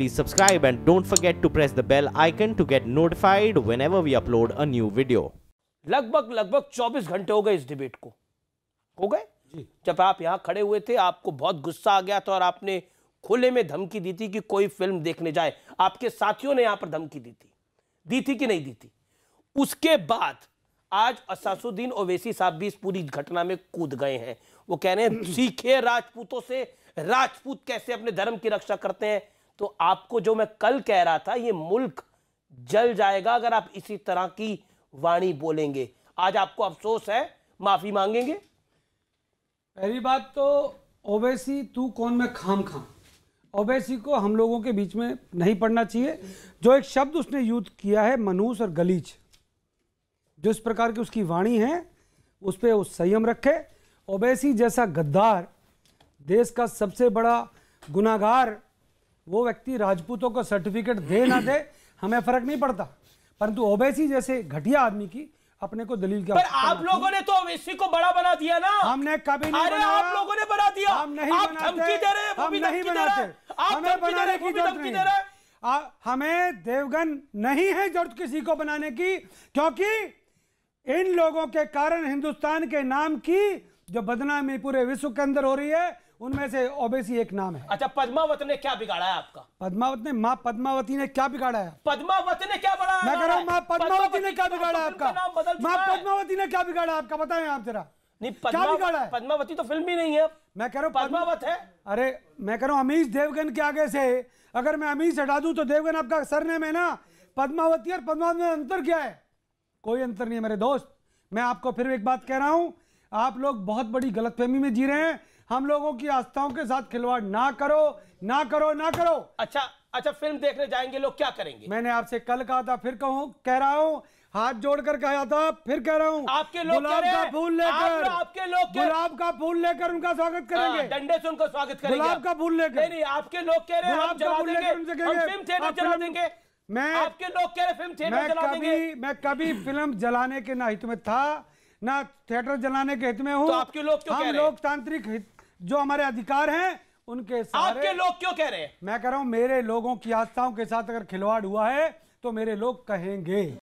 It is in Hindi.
please subscribe and don't forget to press the bell icon to get notified whenever we upload a new video. लगभग लगभग 24 घंटे हो गए इस डिबेट को हो गए जब आप यहाँ खड़े हुए थे आपको बहुत गुस्सा आ गया था और आपने खुले में धमकी दी थी कि कोई फिल्म देखने जाए आपके साथियों ने यहाँ पर धमकी दी थी दी थी कि नहीं दी थी उसके बाद आज असासुद्दीन ओवैसी साहब भी इस पूरी घटना में कूद गए हैं वो कह रहे हैं सीखे राजपूतों से राजपूत कैसे अपने धर्म की रक्षा करते हैं तो आपको जो मैं कल कह रहा था ये मुल्क जल जाएगा अगर आप इसी तरह की वाणी बोलेंगे आज आपको अफसोस है माफ़ी मांगेंगे पहली बात तो ओबैसी तू कौन में खाम खाम ओबैसी को हम लोगों के बीच में नहीं पढ़ना चाहिए जो एक शब्द उसने यूज किया है मनूस और गलीच जिस प्रकार की उसकी वाणी है उस पर उस संयम रखे ओबैसी जैसा गद्दार देश का सबसे बड़ा गुनागार वो व्यक्ति राजपूतों को सर्टिफिकेट दे ना दे हमें फर्क नहीं पड़ता परंतु ओबेसी जैसे घटिया आदमी की अपने को दलील क्या पर आप लोगों ने तो ओबेसी को बड़ा बना दिया ना हमने कभी नहीं अरे आप लोगों ने बना दिया हम नहीं आप धमकी दे रहे हम नहीं बनाते आप हमें बनाने की जरूरत नहीं भी दे रहे हमें देवगन नहीं है जरूरत किसी को बनाने की क्योंकि इन लोगों के कारण हिंदुस्तान के नाम की जो बदनामी पूरे विश्व के अंदर हो रही है उनमें से ओबेसी एक नाम है अच्छा पद्मावत ने क्या बिगाड़ा है आपका पद्मावत ने माँ पद्मावती ने क्या बिगाड़ा है पद्मावत ने क्या बड़ा मैं कह रहा हूँ माँ पद्मावती ने क्या बिगाड़ा आपका माँ पद्मावती ने क्या बिगाड़ा आपका बताए आप जरा नहीं क्या बिगाड़ा है पद्मावती तो फिल्म ही नहीं है मैं कह रहा हूँ पद्मावत है अरे मैं कह रहा हूँ अमीश देवगन के आगे से अगर मैं अमीश हटा दू तो देवगन आपका सरनेम है ना पद्मावती और पद्मावत में अंतर क्या है कोई अंतर नहीं है मेरे दोस्त मैं आपको फिर एक बात कह रहा हूँ आप लोग बहुत बड़ी गलतफहमी में जी रहे हैं हम लोगों की आस्थाओं के साथ खिलवाड़ ना करो ना करो ना करो अच्छा अच्छा फिल्म देखने जाएंगे लोग क्या करेंगे मैंने आपसे कल कहा था फिर कहूँ कह रहा हूँ हाथ जोड़कर कहा था फिर कह रहा हूँ आपके लोग गुलाब का फूल लेकर आपके लोग गुलाब का फूल लेकर उनका स्वागत हाँ, करेंगे डंडे से उनका स्वागत करेंगे गुलाब का फूल लेकर नहीं आपके लोग कह रहे हैं गुलाब का लेकर उनसे कहेंगे फिल्म थिएटर जला देंगे मैं आपके लोग कह रहे फिल्म थिएटर जला कभी मैं कभी फिल्म जलाने के ना हित में था ना थिएटर जलाने के हित में हूँ तो आपके लोग क्यों हम लोकतांत्रिक जो हमारे अधिकार हैं उनके सारे आपके लोग क्यों कह रहे हैं मैं कह रहा हूं मेरे लोगों की आस्थाओं के साथ अगर खिलवाड़ हुआ है तो मेरे लोग कहेंगे